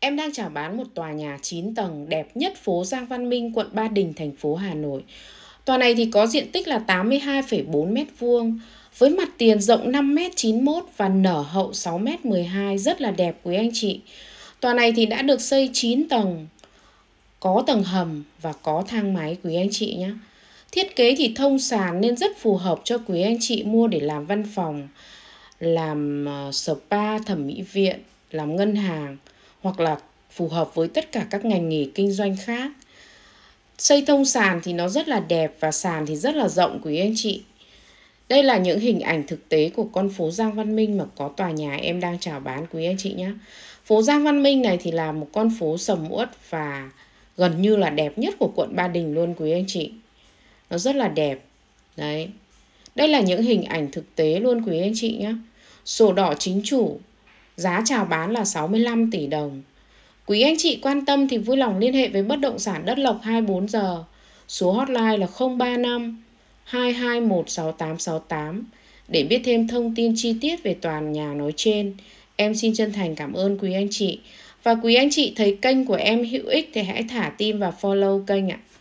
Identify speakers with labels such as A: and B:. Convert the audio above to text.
A: Em đang chào bán một tòa nhà 9 tầng đẹp nhất phố Giang Văn Minh, quận Ba Đình, thành phố Hà Nội. Tòa này thì có diện tích là 82,4 m2 với mặt tiền rộng 5m91 và nở hậu 6m12 rất là đẹp quý anh chị. Tòa này thì đã được xây 9 tầng, có tầng hầm và có thang máy quý anh chị nhé. Thiết kế thì thông sàn nên rất phù hợp cho quý anh chị mua để làm văn phòng, làm ờ, spa, thẩm mỹ viện, làm ngân hàng hoặc là phù hợp với tất cả các ngành nghề kinh doanh khác xây thông sàn thì nó rất là đẹp và sàn thì rất là rộng quý anh chị đây là những hình ảnh thực tế của con phố Giang Văn Minh mà có tòa nhà em đang chào bán quý anh chị nhé. Phố Giang Văn Minh này thì là một con phố sầm uất và gần như là đẹp nhất của quận Ba Đình luôn quý anh chị. Nó rất là đẹp. Đấy. Đây là những hình ảnh thực tế luôn quý anh chị nhé. Sổ đỏ chính chủ Giá chào bán là 65 tỷ đồng. Quý anh chị quan tâm thì vui lòng liên hệ với bất động sản đất lộc 24 giờ. Số hotline là 035 2216868 để biết thêm thông tin chi tiết về toàn nhà nói trên. Em xin chân thành cảm ơn quý anh chị. Và quý anh chị thấy kênh của em hữu ích thì hãy thả tim và follow kênh ạ.